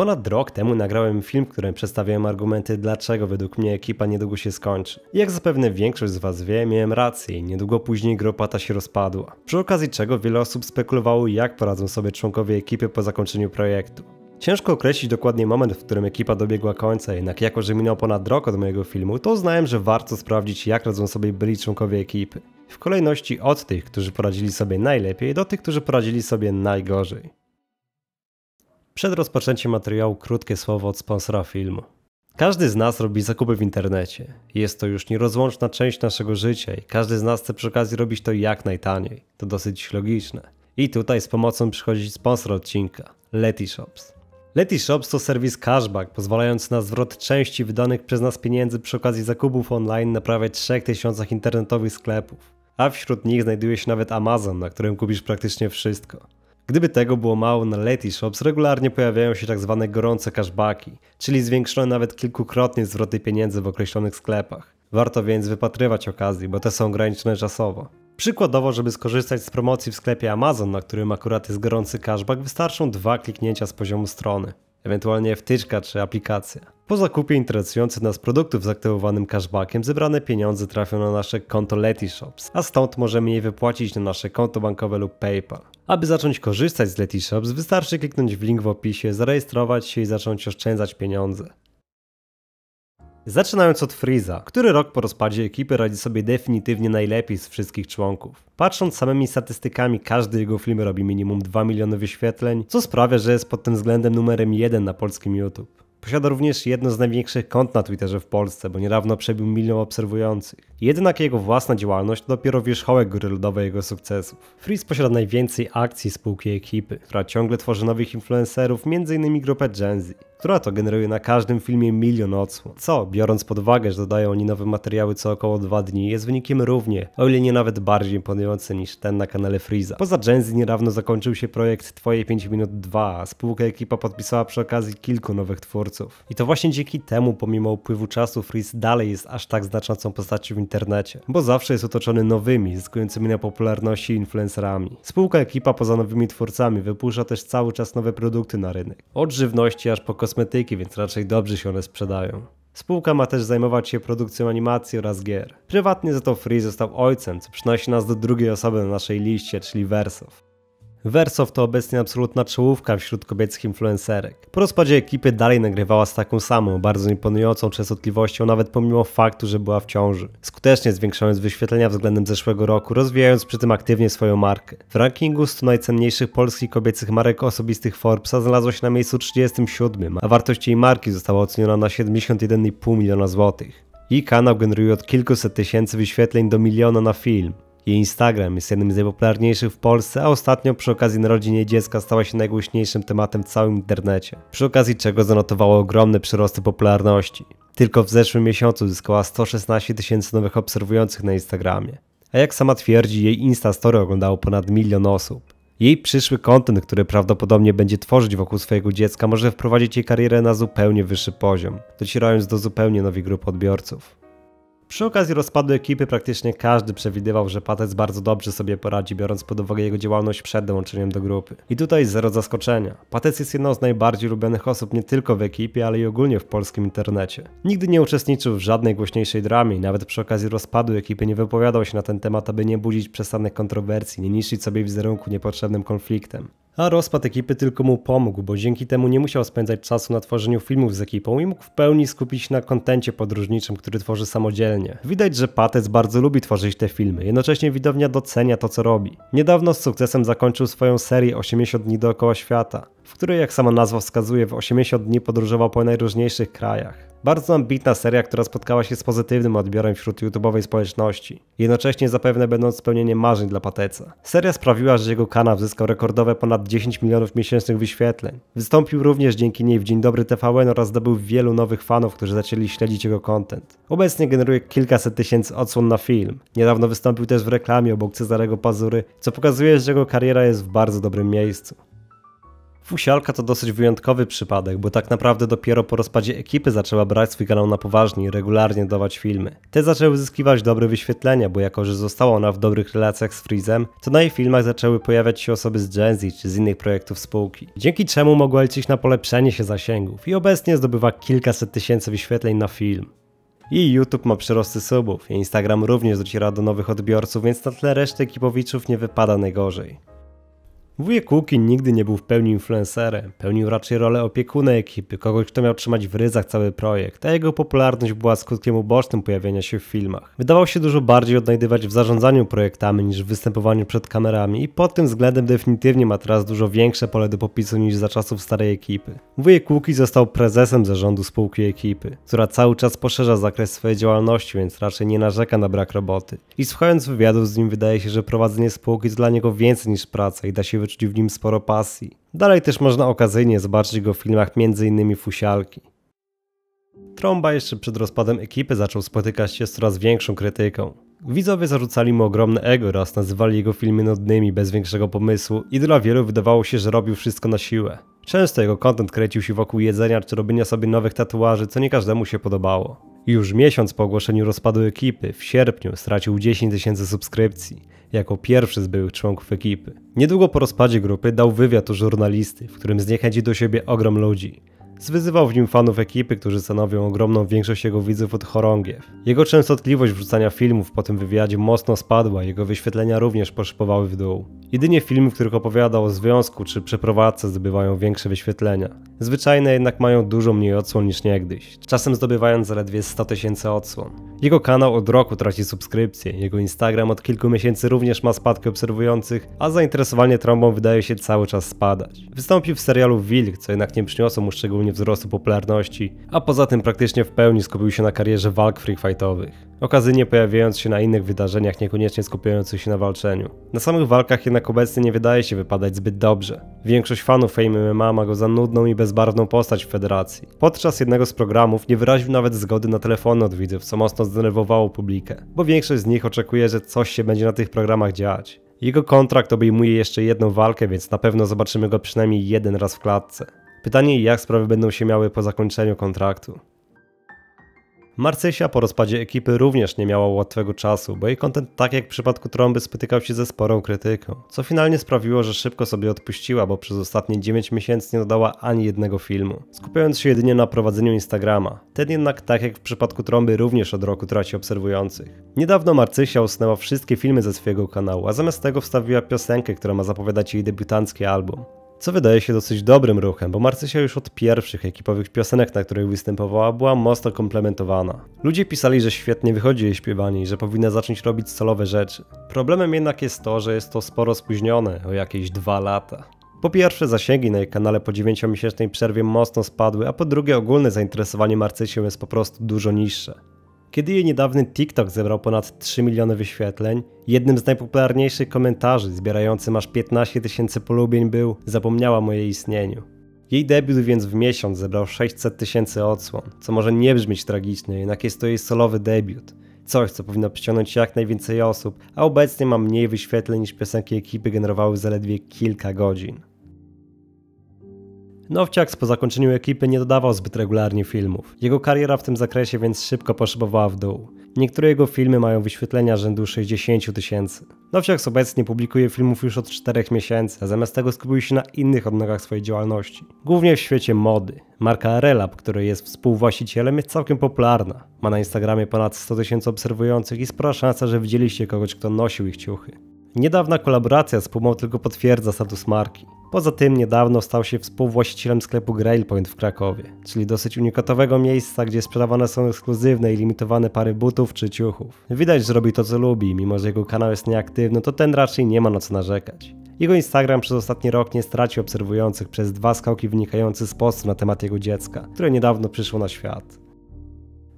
Ponad rok temu nagrałem film, w którym przedstawiałem argumenty, dlaczego według mnie ekipa niedługo się skończy. Jak zapewne większość z Was wie, miałem rację i niedługo później grupa ta się rozpadła. Przy okazji czego wiele osób spekulowało, jak poradzą sobie członkowie ekipy po zakończeniu projektu. Ciężko określić dokładnie moment, w którym ekipa dobiegła końca, jednak jako, że minął ponad rok od mojego filmu, to uznałem, że warto sprawdzić, jak radzą sobie byli członkowie ekipy. W kolejności od tych, którzy poradzili sobie najlepiej, do tych, którzy poradzili sobie najgorzej. Przed rozpoczęciem materiału krótkie słowo od sponsora filmu. Każdy z nas robi zakupy w internecie. Jest to już nierozłączna część naszego życia i każdy z nas chce przy okazji robić to jak najtaniej. To dosyć logiczne. I tutaj z pomocą przychodzi sponsor odcinka, Letyshops. Letyshops to serwis cashback pozwalający na zwrot części wydanych przez nas pieniędzy przy okazji zakupów online na prawie 3000 internetowych sklepów. A wśród nich znajduje się nawet Amazon, na którym kupisz praktycznie wszystko. Gdyby tego było mało, na Letty Shops regularnie pojawiają się tzw. Tak gorące cashbacki, czyli zwiększone nawet kilkukrotnie zwroty pieniędzy w określonych sklepach. Warto więc wypatrywać okazji, bo te są ograniczone czasowo. Przykładowo, żeby skorzystać z promocji w sklepie Amazon, na którym akurat jest gorący cashback, wystarczą dwa kliknięcia z poziomu strony, ewentualnie wtyczka czy aplikacja. Po zakupie interesujących nas produktów z aktywowanym cashbackiem zebrane pieniądze trafią na nasze konto Letty Shops, a stąd możemy je wypłacić na nasze konto bankowe lub PayPal. Aby zacząć korzystać z Shops, wystarczy kliknąć w link w opisie, zarejestrować się i zacząć oszczędzać pieniądze. Zaczynając od Freeza, który rok po rozpadzie ekipy radzi sobie definitywnie najlepiej z wszystkich członków. Patrząc samymi statystykami, każdy jego film robi minimum 2 miliony wyświetleń, co sprawia, że jest pod tym względem numerem 1 na polskim YouTube. Posiada również jedno z największych kont na Twitterze w Polsce, bo niedawno przebił milion obserwujących. Jednak jego własna działalność to dopiero wierzchołek góry lodowej jego sukcesów. Freeze posiada najwięcej akcji spółki ekipy, która ciągle tworzy nowych influencerów, m.in. grupę Gen Z która to generuje na każdym filmie milion odsłon. Co, biorąc pod uwagę, że dodają oni nowe materiały co około dwa dni, jest wynikiem równie, o ile nie nawet bardziej imponujący niż ten na kanale Freeza. Poza Gen Z niedawno zakończył się projekt Twoje 5 minut 2, a spółka ekipa podpisała przy okazji kilku nowych twórców. I to właśnie dzięki temu, pomimo upływu czasu, Freeze dalej jest aż tak znaczącą postacią w internecie, bo zawsze jest otoczony nowymi, zyskującymi na popularności influencerami. Spółka ekipa poza nowymi twórcami wypuszcza też cały czas nowe produkty na rynek. Od żywności aż po kosmetyki kosmetyki, więc raczej dobrze się one sprzedają. Spółka ma też zajmować się produkcją animacji oraz gier. Prywatnie za to Free został ojcem, co przynosi nas do drugiej osoby na naszej liście, czyli Wersow. Wersow to obecnie absolutna czołówka wśród kobiecych influencerek. Po rozpadzie ekipy dalej nagrywała z taką samą, bardzo imponującą częstotliwością nawet pomimo faktu, że była w ciąży. Skutecznie zwiększając wyświetlenia względem zeszłego roku, rozwijając przy tym aktywnie swoją markę. W rankingu 100 najcenniejszych polskich kobiecych marek osobistych Forbesa znalazła się na miejscu 37, a wartość jej marki została oceniona na 71,5 miliona złotych. Jej kanał generuje od kilkuset tysięcy wyświetleń do miliona na film. Jej Instagram jest jednym z najpopularniejszych w Polsce, a ostatnio przy okazji narodzin dziecka stała się najgłośniejszym tematem w całym internecie, przy okazji czego zanotowała ogromne przyrosty popularności. Tylko w zeszłym miesiącu zyskała 116 tysięcy nowych obserwujących na Instagramie, a jak sama twierdzi, jej Insta Story oglądało ponad milion osób. Jej przyszły kontent, który prawdopodobnie będzie tworzyć wokół swojego dziecka, może wprowadzić jej karierę na zupełnie wyższy poziom, docierając do zupełnie nowych grup odbiorców. Przy okazji rozpadu ekipy praktycznie każdy przewidywał, że Patec bardzo dobrze sobie poradzi, biorąc pod uwagę jego działalność przed dołączeniem do grupy. I tutaj zero zaskoczenia. Patec jest jedną z najbardziej lubianych osób nie tylko w ekipie, ale i ogólnie w polskim internecie. Nigdy nie uczestniczył w żadnej głośniejszej dramie i nawet przy okazji rozpadu ekipy nie wypowiadał się na ten temat, aby nie budzić przesadnych kontrowersji, nie niszczyć sobie wizerunku niepotrzebnym konfliktem a rozpad ekipy tylko mu pomógł, bo dzięki temu nie musiał spędzać czasu na tworzeniu filmów z ekipą i mógł w pełni skupić się na kontencie podróżniczym, który tworzy samodzielnie. Widać, że Patec bardzo lubi tworzyć te filmy, jednocześnie widownia docenia to, co robi. Niedawno z sukcesem zakończył swoją serię 80 dni dookoła świata w której, jak sama nazwa wskazuje, w 80 dni podróżował po najróżniejszych krajach. Bardzo ambitna seria, która spotkała się z pozytywnym odbiorem wśród YouTube'owej społeczności, jednocześnie zapewne będąc spełnieniem marzeń dla Pateca. Seria sprawiła, że jego kanał zyskał rekordowe ponad 10 milionów miesięcznych wyświetleń. Wystąpił również dzięki niej w Dzień Dobry TVN oraz zdobył wielu nowych fanów, którzy zaczęli śledzić jego content. Obecnie generuje kilkaset tysięcy odsłon na film. Niedawno wystąpił też w reklamie obok Cezarego Pazury, co pokazuje, że jego kariera jest w bardzo dobrym miejscu. Fusialka to dosyć wyjątkowy przypadek, bo tak naprawdę dopiero po rozpadzie ekipy zaczęła brać swój kanał na poważnie i regularnie dawać filmy. Te zaczęły zyskiwać dobre wyświetlenia, bo jako, że została ona w dobrych relacjach z Freezem, to na jej filmach zaczęły pojawiać się osoby z Gen Z czy z innych projektów spółki. Dzięki czemu mogła liczyć na polepszenie się zasięgów i obecnie zdobywa kilkaset tysięcy wyświetleń na film. I YouTube ma przyrosty subów, Instagram również dociera do nowych odbiorców, więc na tle reszty ekipowiczów nie wypada najgorzej. Wujek Kukin nigdy nie był w pełni influencerem, pełnił raczej rolę opiekuna ekipy, kogoś kto miał trzymać w ryzach cały projekt, a jego popularność była skutkiem ubocznym pojawienia się w filmach. Wydawał się dużo bardziej odnajdywać w zarządzaniu projektami niż w występowaniu przed kamerami i pod tym względem definitywnie ma teraz dużo większe pole do popisu niż za czasów starej ekipy. Wujek Kuki został prezesem zarządu spółki ekipy, która cały czas poszerza zakres swojej działalności, więc raczej nie narzeka na brak roboty. I słuchając wywiadów z nim wydaje się, że prowadzenie spółki jest dla niego więcej niż praca i da się wzbudził w nim sporo pasji. Dalej też można okazyjnie zobaczyć go w filmach m.in. Fusialki. Trąba jeszcze przed rozpadem ekipy zaczął spotykać się z coraz większą krytyką. Widzowie zarzucali mu ogromne ego oraz nazywali jego filmy nudnymi bez większego pomysłu i dla wielu wydawało się, że robił wszystko na siłę. Często jego content kręcił się wokół jedzenia czy robienia sobie nowych tatuaży, co nie każdemu się podobało. Już miesiąc po ogłoszeniu rozpadu ekipy, w sierpniu stracił 10 tysięcy subskrypcji, jako pierwszy z byłych członków ekipy. Niedługo po rozpadzie grupy dał wywiad u żurnalisty, w którym zniechęci do siebie ogrom ludzi. Zwyzywał w nim fanów ekipy, którzy stanowią ogromną większość jego widzów od chorągiew. Jego częstotliwość wrzucania filmów po tym wywiadzie mocno spadła, jego wyświetlenia również poszypowały w dół. Jedynie filmy, w których opowiadał o związku czy przeprowadzce zdobywają większe wyświetlenia. Zwyczajne jednak mają dużo mniej odsłon niż niegdyś, czasem zdobywając zaledwie 100 tysięcy odsłon. Jego kanał od roku traci subskrypcje, jego Instagram od kilku miesięcy również ma spadki obserwujących, a zainteresowanie trąbą wydaje się cały czas spadać. Wystąpił w serialu Wilk, co jednak nie przyniosło mu szczególnie stopniu wzrostu popularności, a poza tym praktycznie w pełni skupił się na karierze walk freakfightowych, okazyjnie pojawiając się na innych wydarzeniach niekoniecznie skupiających się na walczeniu. Na samych walkach jednak obecnie nie wydaje się wypadać zbyt dobrze. Większość fanów Fame MMA ma go za nudną i bezbarwną postać w federacji. Podczas jednego z programów nie wyraził nawet zgody na telefony od widzów, co mocno zdenerwowało publikę, bo większość z nich oczekuje, że coś się będzie na tych programach dziać. Jego kontrakt obejmuje jeszcze jedną walkę, więc na pewno zobaczymy go przynajmniej jeden raz w klatce. Pytanie, jak sprawy będą się miały po zakończeniu kontraktu. Marcysia po rozpadzie ekipy również nie miała łatwego czasu, bo jej kontent, tak jak w przypadku trąby, spotykał się ze sporą krytyką, co finalnie sprawiło, że szybko sobie odpuściła, bo przez ostatnie 9 miesięcy nie dodała ani jednego filmu, skupiając się jedynie na prowadzeniu Instagrama. Ten jednak, tak jak w przypadku trąby, również od roku traci obserwujących. Niedawno Marcysia usunęła wszystkie filmy ze swojego kanału, a zamiast tego wstawiła piosenkę, która ma zapowiadać jej debiutancki album co wydaje się dosyć dobrym ruchem, bo Marcysia już od pierwszych ekipowych piosenek, na których występowała, była mocno komplementowana. Ludzie pisali, że świetnie wychodzi jej śpiewanie i że powinna zacząć robić solowe rzeczy. Problemem jednak jest to, że jest to sporo spóźnione, o jakieś dwa lata. Po pierwsze zasięgi na jej kanale po 9-miesięcznej przerwie mocno spadły, a po drugie ogólne zainteresowanie Marcysią jest po prostu dużo niższe. Kiedy jej niedawny TikTok zebrał ponad 3 miliony wyświetleń, jednym z najpopularniejszych komentarzy zbierającym aż 15 tysięcy polubień był Zapomniała o mojej istnieniu. Jej debiut więc w miesiąc zebrał 600 tysięcy odsłon, co może nie brzmieć tragicznie, jednak jest to jej solowy debiut. Coś, co powinno przyciągnąć jak najwięcej osób, a obecnie ma mniej wyświetleń niż piosenki ekipy generowały zaledwie kilka godzin. Nowciak po zakończeniu ekipy nie dodawał zbyt regularnie filmów. Jego kariera w tym zakresie więc szybko poszybowała w dół. Niektóre jego filmy mają wyświetlenia rzędu 60 tysięcy. Nowciak obecnie publikuje filmów już od 4 miesięcy, a zamiast tego skupił się na innych odnogach swojej działalności. Głównie w świecie mody. Marka Relab, który jest współwłaścicielem, jest całkiem popularna. Ma na Instagramie ponad 100 tysięcy obserwujących i spora szansa, że widzieliście kogoś, kto nosił ich ciuchy. Niedawna kolaboracja z Pumą tylko potwierdza status marki. Poza tym niedawno stał się współwłaścicielem sklepu Grail Point w Krakowie, czyli dosyć unikatowego miejsca, gdzie sprzedawane są ekskluzywne i limitowane pary butów czy ciuchów. Widać, że robi to co lubi, mimo że jego kanał jest nieaktywny, to ten raczej nie ma na co narzekać. Jego Instagram przez ostatni rok nie stracił obserwujących przez dwa skałki wynikające z postów na temat jego dziecka, które niedawno przyszło na świat.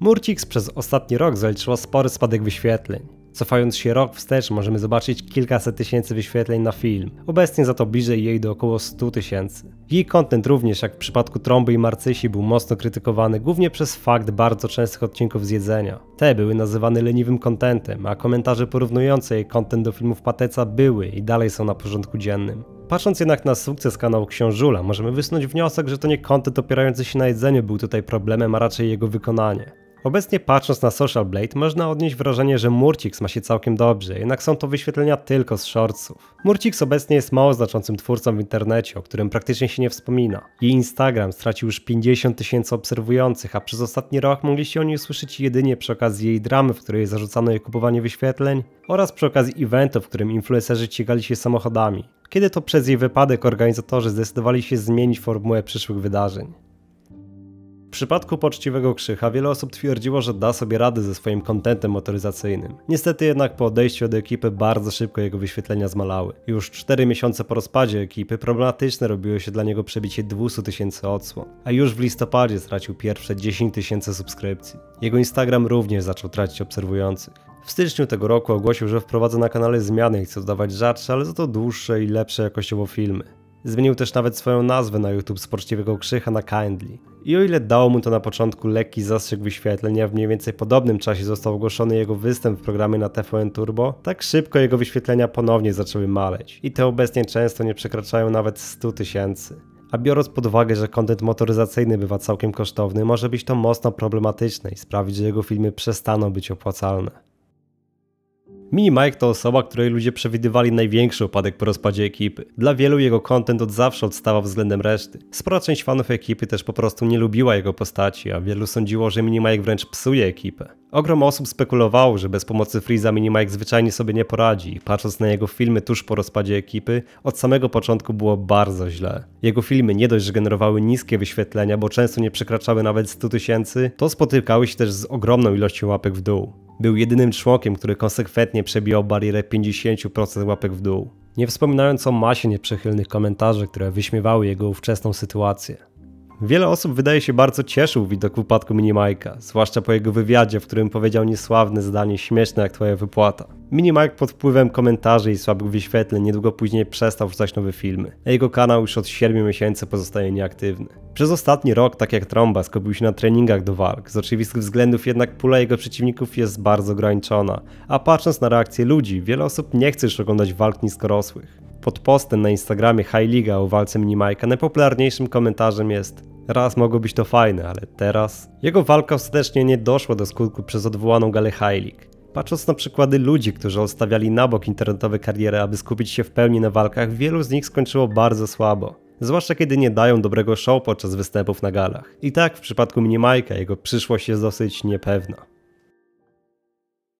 Murcix przez ostatni rok zaliczyło spory spadek wyświetleń. Cofając się rok wstecz możemy zobaczyć kilkaset tysięcy wyświetleń na film, obecnie za to bliżej jej do około 100 tysięcy. Jej content również, jak w przypadku Trąby i Marcysi, był mocno krytykowany głównie przez fakt bardzo częstych odcinków z jedzenia. Te były nazywane leniwym contentem, a komentarze porównujące jej content do filmów Pateca były i dalej są na porządku dziennym. Patrząc jednak na sukces kanału Książula, możemy wysunąć wniosek, że to nie content opierający się na jedzeniu był tutaj problemem, a raczej jego wykonanie. Obecnie patrząc na Social Blade można odnieść wrażenie, że Murcix ma się całkiem dobrze, jednak są to wyświetlenia tylko z shortsów. Murcix obecnie jest mało znaczącym twórcą w internecie, o którym praktycznie się nie wspomina. Jej Instagram stracił już 50 tysięcy obserwujących, a przez ostatni rok mogliście o niej usłyszeć jedynie przy okazji jej dramy, w której zarzucano jej kupowanie wyświetleń oraz przy okazji eventu, w którym influencerzy ścigali się samochodami. Kiedy to przez jej wypadek organizatorzy zdecydowali się zmienić formułę przyszłych wydarzeń. W przypadku poczciwego Krzycha wiele osób twierdziło, że da sobie radę ze swoim kontentem motoryzacyjnym. Niestety jednak po odejściu od ekipy bardzo szybko jego wyświetlenia zmalały. Już 4 miesiące po rozpadzie ekipy problematyczne robiło się dla niego przebicie 200 tysięcy odsłon, a już w listopadzie stracił pierwsze 10 tysięcy subskrypcji. Jego Instagram również zaczął tracić obserwujących. W styczniu tego roku ogłosił, że wprowadza na kanale zmiany i chce dodawać rzadsze, ale za to dłuższe i lepsze jakościowo filmy. Zmienił też nawet swoją nazwę na YouTube z poczciwego Krzycha na Kindly. I o ile dało mu to na początku lekki zastrzyk wyświetlenia, w mniej więcej podobnym czasie został ogłoszony jego występ w programie na TVN Turbo, tak szybko jego wyświetlenia ponownie zaczęły maleć. I te obecnie często nie przekraczają nawet 100 tysięcy. A biorąc pod uwagę, że kontent motoryzacyjny bywa całkiem kosztowny, może być to mocno problematyczne i sprawić, że jego filmy przestaną być opłacalne. Mini Mike to osoba, której ludzie przewidywali największy upadek po rozpadzie ekipy. Dla wielu jego content od zawsze odstawał względem reszty. Spora część fanów ekipy też po prostu nie lubiła jego postaci, a wielu sądziło, że Mini Mike wręcz psuje ekipę. Ogrom osób spekulowało, że bez pomocy Freeza Minimike zwyczajnie sobie nie poradzi. Patrząc na jego filmy tuż po rozpadzie ekipy, od samego początku było bardzo źle. Jego filmy nie dość, że generowały niskie wyświetlenia, bo często nie przekraczały nawet 100 tysięcy, to spotykały się też z ogromną ilością łapek w dół. Był jedynym członkiem, który konsekwentnie przebijał barierę 50% łapek w dół. Nie wspominając o masie nieprzychylnych komentarzy, które wyśmiewały jego ówczesną sytuację. Wiele osób wydaje się bardzo cieszył widok upadku Minimajka, zwłaszcza po jego wywiadzie, w którym powiedział niesławne zdanie śmieszne jak twoja wypłata. Minimajk pod wpływem komentarzy i słabych wyświetleń niedługo później przestał wrzucać nowe filmy, a jego kanał już od 7 miesięcy pozostaje nieaktywny. Przez ostatni rok, tak jak Tromba, skupił się na treningach do walk, z oczywistych względów jednak pula jego przeciwników jest bardzo ograniczona, a patrząc na reakcje ludzi, wiele osób nie chce już oglądać walk niskorosłych. Pod postem na Instagramie High Liga o walce Minimajka najpopularniejszym komentarzem jest Raz mogło być to fajne, ale teraz... Jego walka ostatecznie nie doszła do skutku przez odwołaną galę High League. Patrząc na przykłady ludzi, którzy odstawiali na bok internetowe kariery, aby skupić się w pełni na walkach, wielu z nich skończyło bardzo słabo. Zwłaszcza kiedy nie dają dobrego show podczas występów na galach. I tak w przypadku Minimajka jego przyszłość jest dosyć niepewna.